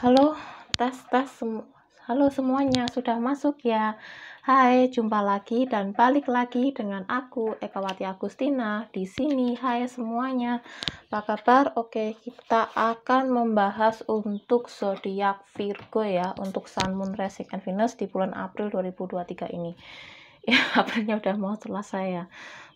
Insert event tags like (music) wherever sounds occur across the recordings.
Halo, tes tes semu Halo semuanya, sudah masuk ya? Hai, jumpa lagi dan balik lagi dengan aku Ekawati Agustina di sini. Hai semuanya. Apa kabar? Oke, kita akan membahas untuk zodiak Virgo ya, untuk Sun Moon Rising and Venus di bulan April 2023 ini. (laughs) Ya, Aprilnya udah mau selesai ya.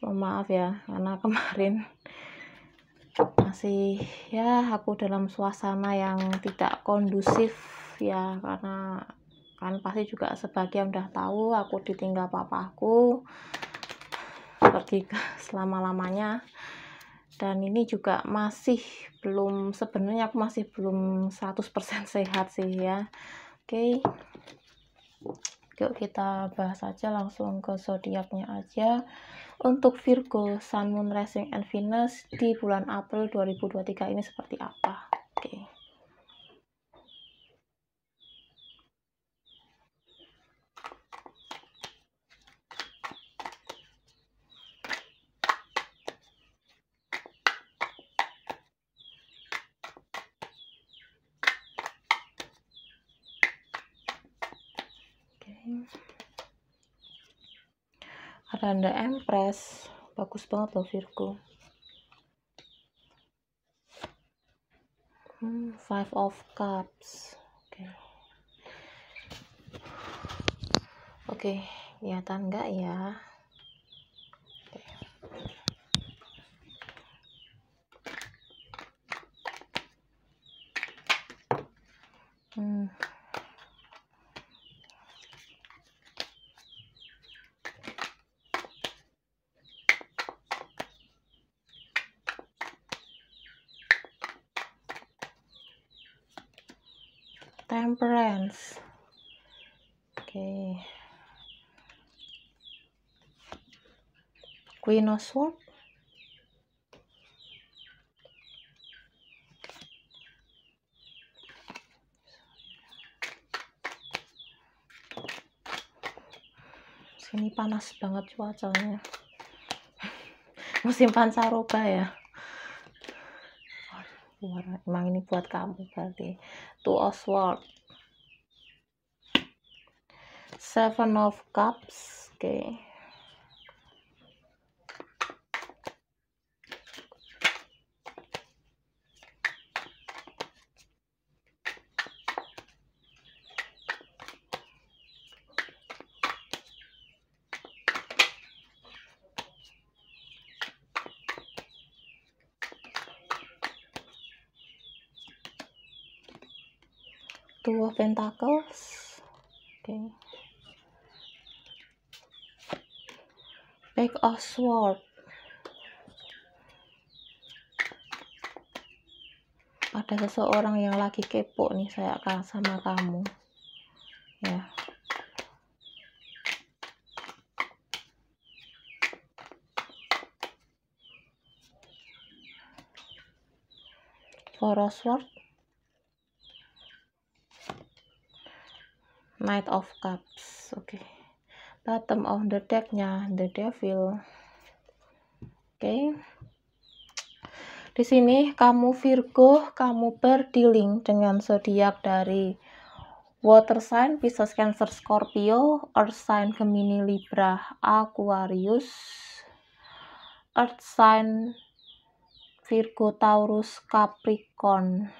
Mohon maaf ya, karena kemarin masih ya aku dalam suasana yang tidak kondusif ya karena kan pasti juga sebagian udah tahu aku ditinggal papaku pergi selama-lamanya dan ini juga masih belum sebenarnya aku masih belum 100% sehat sih ya oke okay. yuk kita bahas aja langsung ke zodiaknya aja untuk Virgo, Sun, Moon, Rising, and Venus di bulan April 2023 ini seperti apa? Oke. Okay. Aranda Empress bagus banget loh Virgo hmm, Five of Cups oke okay. oke okay, ya tangga ya temperance oke okay. queen of sword sini panas banget cuacanya (laughs) musim pancaroba ya emang ini buat kamu berarti To of swords seven of cups okay two of pentacles okay Back of Sword ada seseorang yang lagi kepo nih saya akan sama kamu ya For of Sword Knight of Cups. Oke. Okay. Bottom of the deck-nya The Devil. Oke. Okay. Di sini kamu Virgo, kamu berdealing dengan zodiak dari Water sign Pisces, Cancer, Scorpio, Earth sign Gemini, Libra, Aquarius, Earth sign Virgo, Taurus, Capricorn.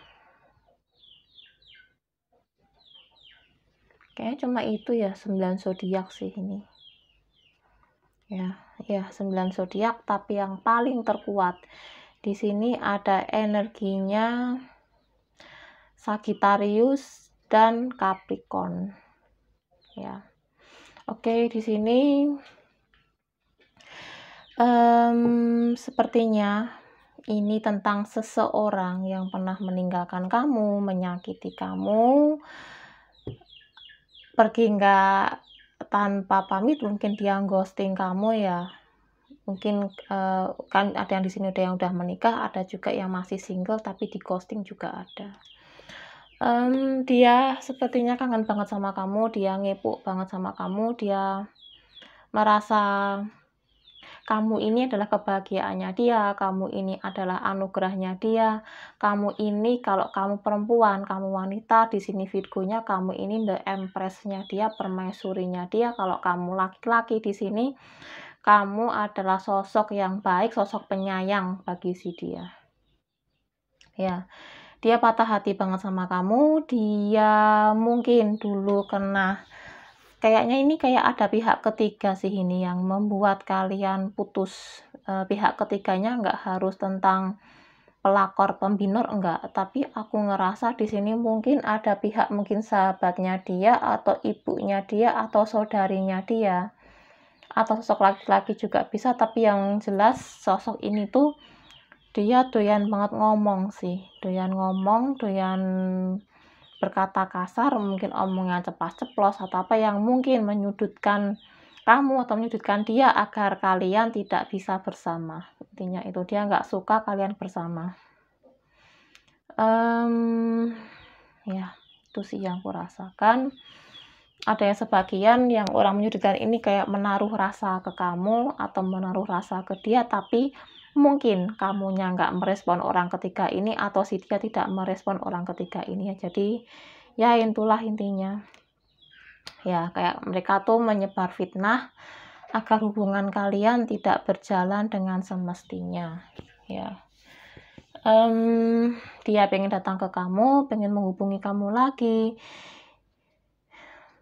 kayaknya cuma itu ya 9 zodiak sih ini ya ya 9 zodiak tapi yang paling terkuat di sini ada energinya Sagittarius dan Capricorn ya oke di sini um, sepertinya ini tentang seseorang yang pernah meninggalkan kamu menyakiti kamu pergi nggak tanpa pamit mungkin dia ghosting kamu ya mungkin uh, kan ada yang di sini udah yang udah menikah ada juga yang masih single tapi di ghosting juga ada um, dia sepertinya kangen banget sama kamu dia ngepuk banget sama kamu dia merasa kamu ini adalah kebahagiaannya dia, kamu ini adalah anugerahnya dia, kamu ini kalau kamu perempuan, kamu wanita, di sini Virgonya kamu ini the empressnya dia, permaisurinya dia, kalau kamu laki-laki di sini kamu adalah sosok yang baik, sosok penyayang bagi si dia. Ya dia patah hati banget sama kamu dia mungkin dulu kena kayaknya ini kayak ada pihak ketiga sih ini yang membuat kalian putus e, pihak ketiganya nggak harus tentang pelakor pembinor enggak tapi aku ngerasa di sini mungkin ada pihak mungkin sahabatnya dia atau ibunya dia atau saudarinya dia atau sosok laki-laki juga bisa tapi yang jelas sosok ini tuh dia doyan banget ngomong sih doyan ngomong doyan berkata kasar, mungkin omongan cepat ceplos atau apa yang mungkin menyudutkan kamu atau menyudutkan dia agar kalian tidak bisa bersama. Intinya itu dia nggak suka kalian bersama. Um, ya itu sih yang kurasakan. Ada yang sebagian yang orang menyudutkan ini kayak menaruh rasa ke kamu atau menaruh rasa ke dia, tapi mungkin kamunya nggak merespon orang ketiga ini atau si dia tidak merespon orang ketiga ini ya jadi ya itulah intinya ya kayak mereka tuh menyebar fitnah agar hubungan kalian tidak berjalan dengan semestinya ya um, dia pengen datang ke kamu pengen menghubungi kamu lagi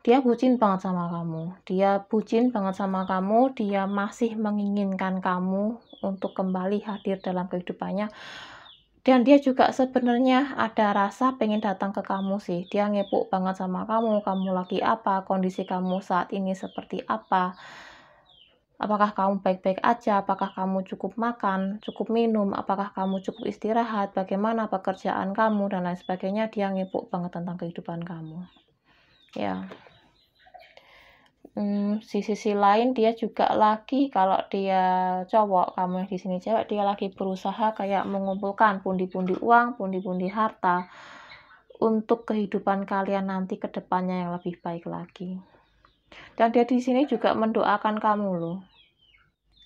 dia bucin banget sama kamu dia bucin banget sama kamu dia masih menginginkan kamu untuk kembali hadir dalam kehidupannya dan dia juga sebenarnya ada rasa pengen datang ke kamu sih dia ngepuk banget sama kamu kamu lagi apa kondisi kamu saat ini seperti apa apakah kamu baik-baik aja apakah kamu cukup makan cukup minum apakah kamu cukup istirahat bagaimana pekerjaan kamu dan lain sebagainya dia ngepuk banget tentang kehidupan kamu ya yeah hmm, di sisi lain dia juga lagi kalau dia cowok kamu yang di sini cewek dia lagi berusaha kayak mengumpulkan pundi-pundi uang pundi-pundi harta untuk kehidupan kalian nanti ke depannya yang lebih baik lagi dan dia di sini juga mendoakan kamu loh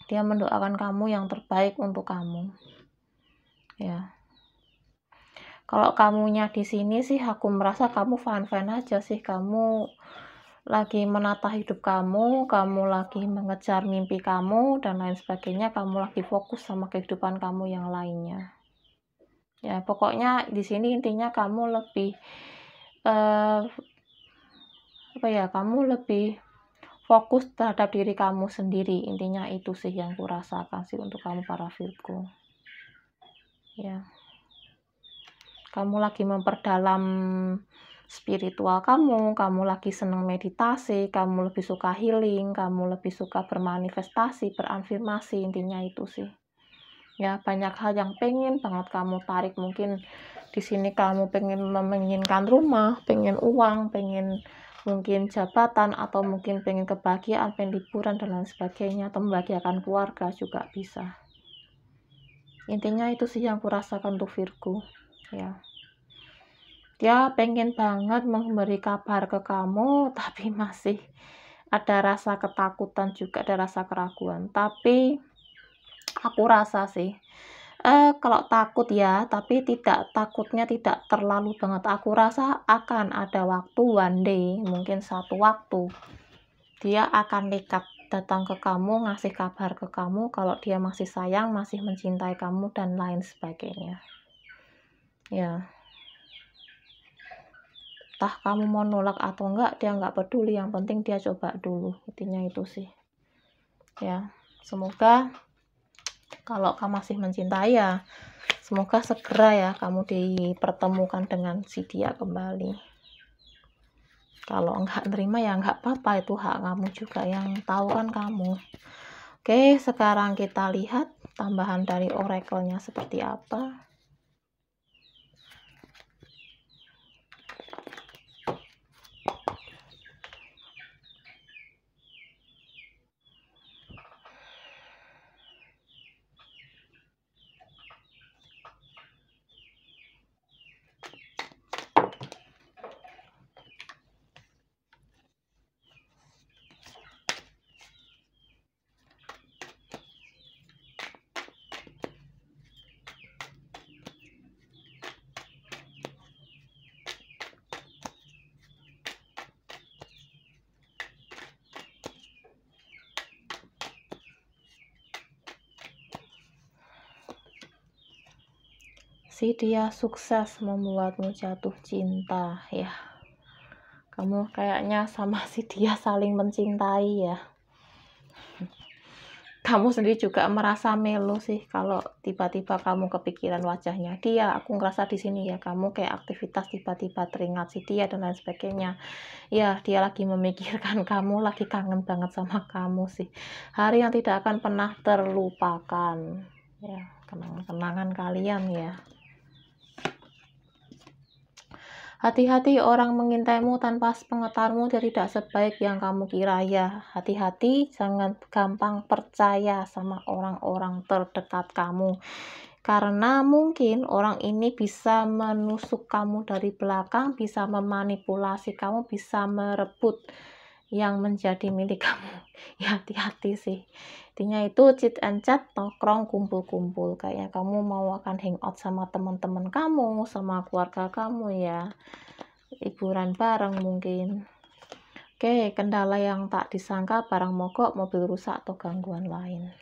dia mendoakan kamu yang terbaik untuk kamu ya kalau kamunya di sini sih aku merasa kamu fan fan aja sih kamu lagi menata hidup kamu, kamu lagi mengejar mimpi kamu, dan lain sebagainya, kamu lagi fokus sama kehidupan kamu yang lainnya. Ya, pokoknya di sini intinya kamu lebih eh, apa ya, kamu lebih fokus terhadap diri kamu sendiri. Intinya itu sih yang kurasakan sih untuk kamu para Virgo. Ya. Kamu lagi memperdalam spiritual kamu, kamu lagi senang meditasi, kamu lebih suka healing, kamu lebih suka bermanifestasi, berafirmasi, intinya itu sih. Ya, banyak hal yang pengen banget kamu tarik. Mungkin di sini kamu pengen menginginkan rumah, pengen uang, pengen mungkin jabatan, atau mungkin pengen kebahagiaan, pengen liburan, dan lain sebagainya, atau membahagiakan keluarga juga bisa. Intinya itu sih yang kurasakan untuk Virgo. Ya ya pengen banget memberi kabar ke kamu (laughs) tapi masih ada rasa ketakutan juga ada rasa keraguan tapi aku rasa sih eh, kalau takut ya tapi tidak takutnya tidak terlalu banget aku rasa akan ada waktu one day mungkin satu waktu dia akan nekat datang ke kamu ngasih kabar ke kamu kalau dia masih sayang masih mencintai kamu dan lain sebagainya ya yeah entah kamu mau nolak atau enggak dia enggak peduli yang penting dia coba dulu intinya itu sih ya semoga kalau kamu masih mencintai ya semoga segera ya kamu dipertemukan dengan si dia kembali kalau enggak terima ya enggak apa-apa itu hak kamu juga yang tahu kan kamu oke sekarang kita lihat tambahan dari oracle-nya seperti apa si dia sukses membuatmu jatuh cinta ya kamu kayaknya sama (laughs) si dia saling mencintai ya (laughs) kamu sendiri juga merasa melo sih kalau tiba-tiba kamu kepikiran wajahnya dia aku ngerasa di sini ya kamu kayak aktivitas tiba-tiba teringat si dia dan lain sebagainya ya dia lagi memikirkan (laughs) kamu lagi kangen banget sama kamu sih hari yang tidak akan pernah terlupakan ya kenangan-kenangan kalian ya Hati-hati orang mengintaimu tanpa sepengetahuanmu dia tidak sebaik yang kamu kira ya. Hati-hati jangan gampang percaya sama orang-orang terdekat kamu. Karena mungkin orang ini bisa menusuk kamu dari belakang, bisa memanipulasi kamu, bisa merebut yang menjadi milik (laughs) kamu ya hati-hati sih intinya itu cheat and chat nongkrong kumpul-kumpul kayaknya kamu mau akan hangout sama teman-teman kamu sama keluarga kamu ya liburan bareng mungkin Oke, kendala yang tak disangka barang mogok, mobil rusak atau gangguan lain.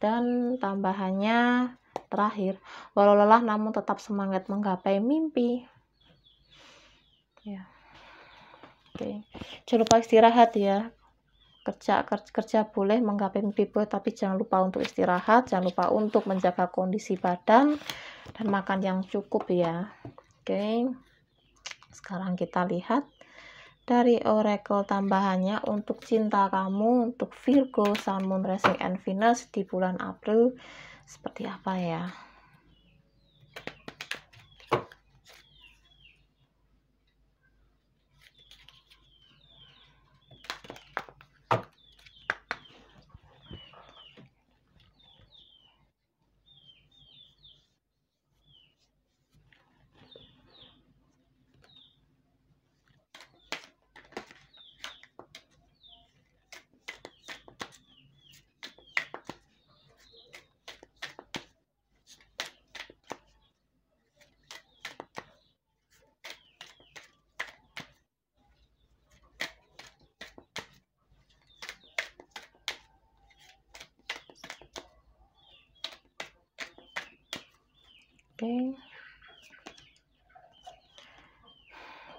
Dan tambahannya terakhir, walau lelah namun tetap semangat menggapai mimpi. Ya oke jangan lupa istirahat ya kerja kerja boleh menggapai mimpi boleh tapi jangan lupa untuk istirahat jangan lupa untuk menjaga kondisi badan dan makan yang cukup ya oke sekarang kita lihat dari oracle tambahannya untuk cinta kamu untuk Virgo Sun Moon Rising and Venus di bulan April seperti apa ya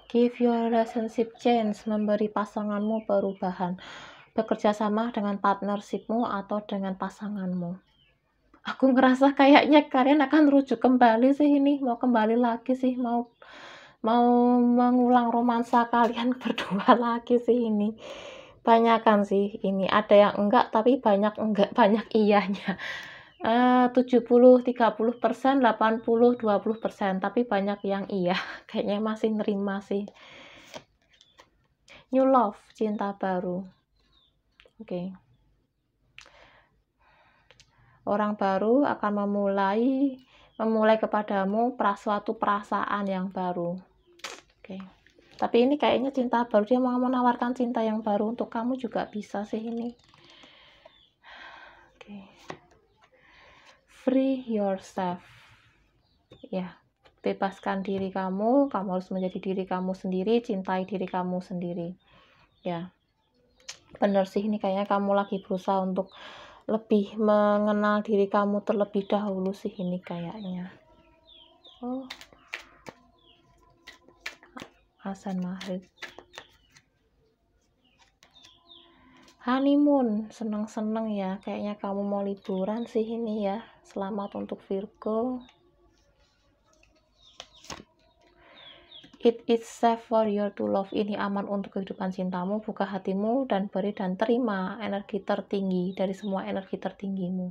Give your relationship change, memberi pasanganmu perubahan. Bekerja sama dengan partnershipmu atau dengan pasanganmu. Aku ngerasa kayaknya kalian akan rujuk kembali sih ini, mau kembali lagi sih, mau mau mengulang romansa kalian (laughs) berdua lagi sih ini. Banyakan sih ini, ada yang enggak tapi banyak enggak banyak iyanya uh, 70 30 80 20 persen tapi banyak yang iya (laughs) kayaknya masih nerima sih new love cinta baru oke okay. orang baru akan memulai memulai kepadamu suatu perasaan yang baru oke okay tapi ini kayaknya cinta baru dia mau menawarkan cinta yang baru untuk kamu juga bisa sih ini oke okay free yourself ya bebaskan diri kamu kamu harus menjadi diri kamu sendiri cintai diri kamu sendiri ya bener sih ini kayaknya kamu lagi berusaha untuk lebih mengenal diri kamu terlebih dahulu sih ini kayaknya oh Hasan maghrib honeymoon seneng-seneng ya kayaknya kamu mau liburan sih ini ya selamat untuk Virgo It is safe for your to love. Ini aman untuk kehidupan cintamu. Buka hatimu dan beri dan terima energi tertinggi dari semua energi tertinggimu.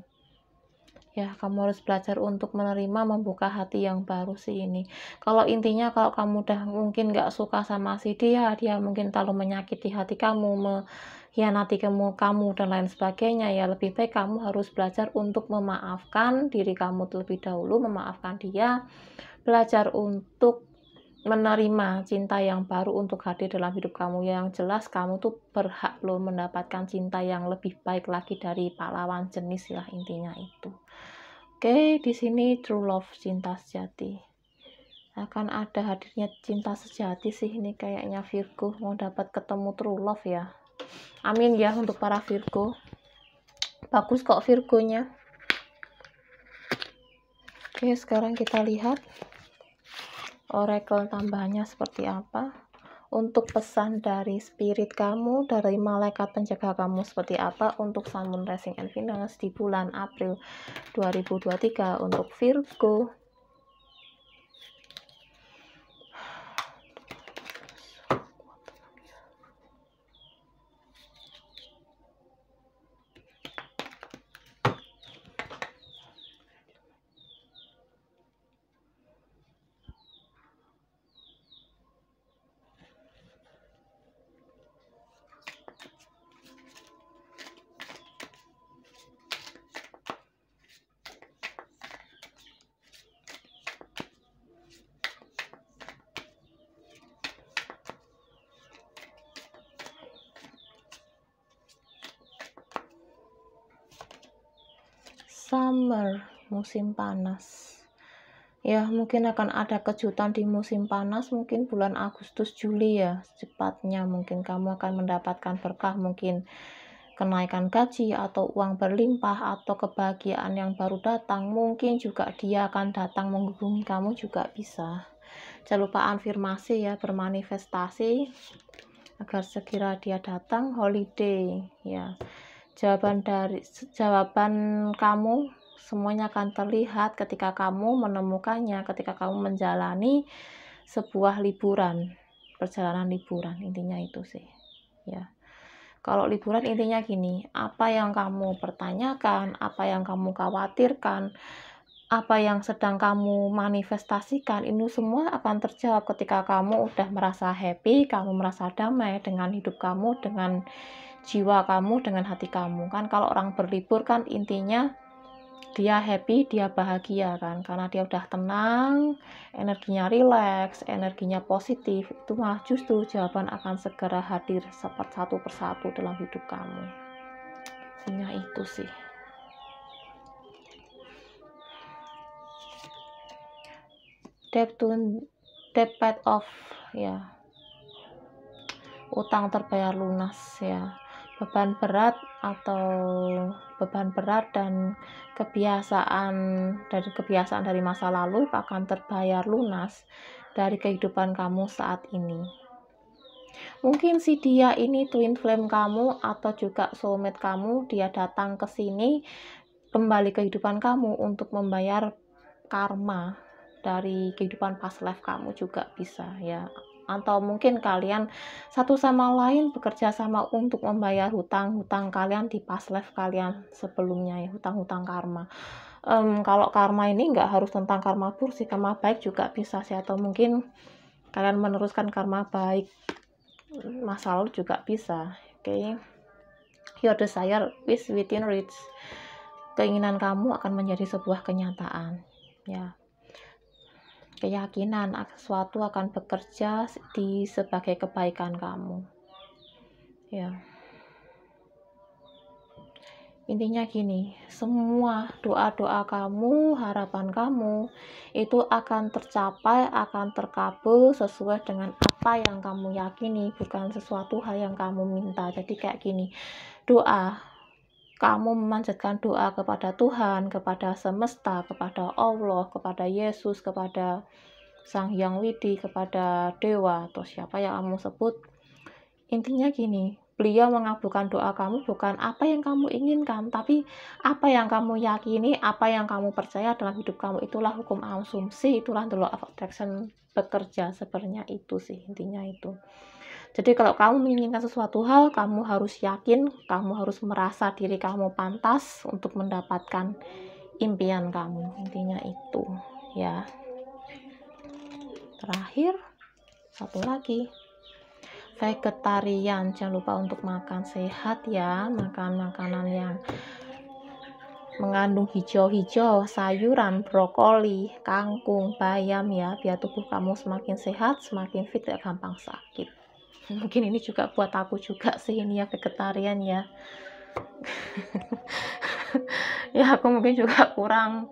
Ya, kamu harus belajar untuk menerima, membuka hati yang baru sih ini. Kalau intinya, kalau kamu udah mungkin gak suka sama si dia, dia mungkin terlalu menyakiti hati kamu, me ya nanti kamu kamu dan lain sebagainya ya lebih baik kamu harus belajar untuk memaafkan diri kamu terlebih dahulu memaafkan dia belajar untuk menerima cinta yang baru untuk hadir dalam hidup kamu ya, yang jelas kamu tuh berhak lo mendapatkan cinta yang lebih baik lagi dari pahlawan jenis lah intinya itu Oke, di sini true love cinta sejati. Akan ada hadirnya cinta sejati sih ini kayaknya Virgo mau dapat ketemu true love ya amin ya untuk para Virgo bagus kok Virgonya oke sekarang kita lihat oracle tambahannya seperti apa untuk pesan dari spirit kamu, dari malaikat penjaga kamu seperti apa untuk Sun Moon Rising and Venus di bulan April 2023 untuk Virgo. summer, musim panas. Ya, mungkin akan ada kejutan di musim panas, mungkin bulan Agustus, Juli ya, Cepatnya, mungkin kamu akan mendapatkan berkah mungkin kenaikan gaji atau uang berlimpah atau kebahagiaan yang baru datang mungkin juga dia akan datang menghubungi kamu juga bisa jangan lupa afirmasi ya bermanifestasi agar segera dia datang holiday ya Jawaban dari jawaban kamu semuanya akan terlihat ketika kamu menemukannya, ketika kamu menjalani sebuah liburan, perjalanan liburan. Intinya itu sih. Ya. Kalau liburan intinya gini, apa yang kamu pertanyakan, apa yang kamu khawatirkan, apa yang sedang kamu manifestasikan ini semua akan terjawab ketika kamu udah merasa happy, kamu merasa damai dengan hidup kamu, dengan jiwa kamu dengan hati kamu kan kalau orang berlibur kan intinya dia happy, dia bahagia kan karena dia udah tenang, energinya rileks, energinya positif. Itu malah justru jawaban akan segera hadir satu persatu dalam hidup kamu. sehingga itu sih. Deptun debt of ya. Utang terbayar lunas ya beban berat atau beban berat dan kebiasaan dari kebiasaan dari masa lalu akan terbayar lunas dari kehidupan kamu saat ini. Mungkin si dia ini twin flame kamu atau juga soulmate kamu, dia datang ke sini kembali kehidupan kamu untuk membayar karma dari kehidupan past life kamu juga bisa ya atau mungkin kalian satu sama lain bekerja sama untuk membayar hutang-hutang kalian di past life kalian sebelumnya ya hutang-hutang karma um, kalau karma ini nggak harus tentang karma buruk sih karma baik juga bisa sih atau mungkin kalian meneruskan karma baik masa lalu juga bisa oke okay? your desire is within reach keinginan kamu akan menjadi sebuah kenyataan ya keyakinan sesuatu akan bekerja di sebagai kebaikan kamu ya intinya gini semua doa-doa kamu harapan kamu itu akan tercapai akan terkabul sesuai dengan apa yang kamu yakini bukan sesuatu hal yang kamu minta jadi kayak gini doa kamu memanjatkan doa kepada Tuhan, kepada semesta, kepada Allah, kepada Yesus, kepada Sang Hyang Widi, kepada Dewa, atau siapa yang kamu sebut. Intinya gini, beliau mengabulkan doa kamu bukan apa yang kamu inginkan, tapi apa yang kamu yakini, apa yang kamu percaya dalam hidup kamu, itulah hukum asumsi, itulah the law of attraction bekerja, sebenarnya itu sih, intinya itu. Jadi kalau kamu menginginkan sesuatu hal, kamu harus yakin, kamu harus merasa diri kamu pantas untuk mendapatkan impian kamu. Intinya itu, ya. Terakhir, satu lagi. Vegetarian, jangan lupa untuk makan sehat ya, makan makanan yang mengandung hijau-hijau, sayuran, brokoli, kangkung, bayam ya, biar tubuh kamu semakin sehat, semakin fit, tidak gampang sakit mungkin ini juga buat aku juga sih ini ya vegetarian ya (laughs) ya aku mungkin juga kurang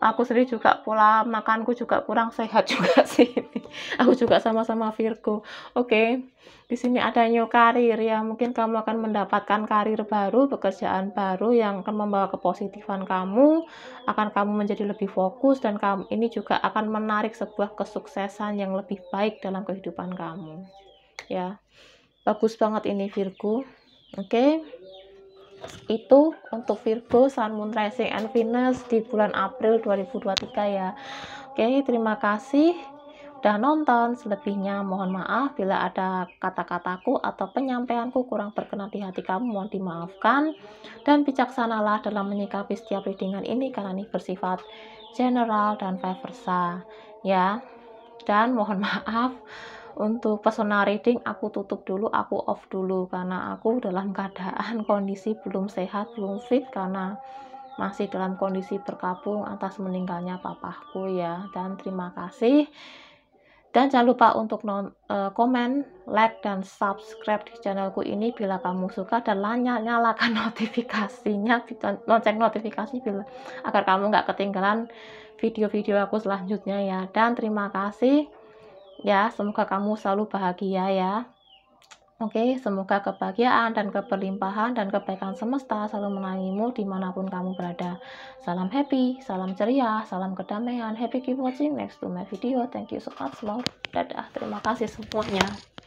aku sendiri juga pola makanku juga kurang sehat (laughs) juga sih aku juga sama-sama Virgo oke di sini ada new karir ya mungkin kamu akan mendapatkan karir baru pekerjaan baru yang akan membawa kepositifan kamu akan kamu menjadi lebih fokus dan kamu ini juga akan menarik sebuah kesuksesan yang lebih baik dalam kehidupan kamu ya bagus banget ini Virgo oke okay? itu untuk Virgo Sun Moon Rising and Venus di bulan April 2023 ya oke okay, terima kasih sudah nonton selebihnya mohon maaf bila ada kata-kataku atau penyampaianku kurang berkenan di hati kamu mohon dimaafkan dan bijaksanalah dalam menyikapi setiap readingan ini karena ini bersifat general dan vice versa ya dan mohon maaf untuk personal reading aku tutup dulu, aku off dulu karena aku dalam keadaan (laughs) kondisi belum sehat, belum fit karena masih dalam kondisi berkabung atas meninggalnya papaku ya. Dan terima kasih. Dan jangan lupa untuk non, e, komen, like, dan subscribe di channelku ini bila kamu suka dan nyalakan (laughs) notifikasinya, lonceng notifikasi bila agar kamu nggak ketinggalan video-video aku selanjutnya ya. Dan terima kasih ya semoga kamu selalu bahagia ya Oke, semoga kebahagiaan dan keberlimpahan dan kebaikan semesta selalu menangimu dimanapun kamu berada. Salam happy, salam ceria, salam kedamaian. Happy keep watching next to my video. Thank you so much, love. Dadah, terima kasih semuanya.